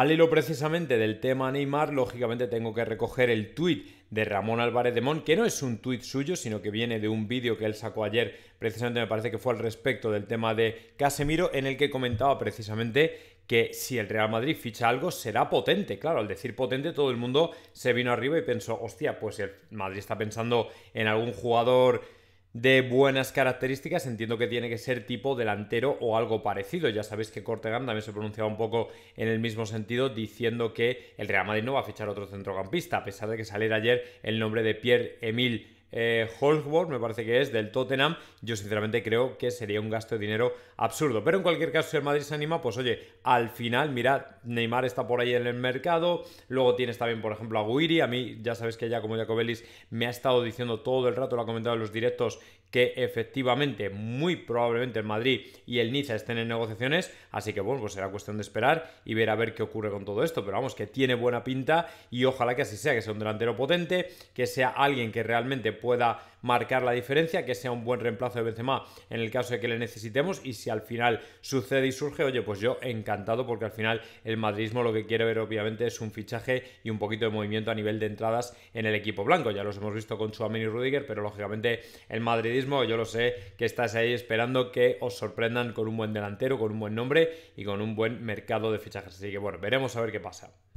Al hilo precisamente del tema Neymar, lógicamente tengo que recoger el tuit de Ramón Álvarez de Mon, que no es un tuit suyo, sino que viene de un vídeo que él sacó ayer, precisamente me parece que fue al respecto del tema de Casemiro, en el que comentaba precisamente que si el Real Madrid ficha algo será potente. Claro, al decir potente todo el mundo se vino arriba y pensó, hostia, pues el Madrid está pensando en algún jugador de buenas características, entiendo que tiene que ser tipo delantero o algo parecido. Ya sabéis que Cortegán también se pronunciaba un poco en el mismo sentido, diciendo que el Real Madrid no va a fichar otro centrocampista, a pesar de que saliera ayer el nombre de Pierre-Emile eh, me parece que es, del Tottenham. Yo sinceramente creo que sería un gasto de dinero absurdo. Pero en cualquier caso, si el Madrid se anima, pues oye, al final, mirad, Neymar está por ahí en el mercado. Luego tienes también, por ejemplo, a Guiri. A mí, ya sabes que ya como Jacobellis me ha estado diciendo todo el rato, lo ha comentado en los directos, que efectivamente, muy probablemente el Madrid y el Niza estén en negociaciones. Así que bueno, pues será cuestión de esperar y ver a ver qué ocurre con todo esto. Pero vamos, que tiene buena pinta y ojalá que así sea, que sea un delantero potente, que sea alguien que realmente pueda marcar la diferencia, que sea un buen reemplazo de Benzema en el caso de que le necesitemos y si al final sucede y surge, oye, pues yo encantado porque al final el madridismo lo que quiere ver obviamente es un fichaje y un poquito de movimiento a nivel de entradas en el equipo blanco. Ya los hemos visto con Suamini y Rudiger, pero lógicamente el madridismo, yo lo sé, que estáis ahí esperando que os sorprendan con un buen delantero, con un buen nombre y con un buen mercado de fichajes. Así que bueno, veremos a ver qué pasa.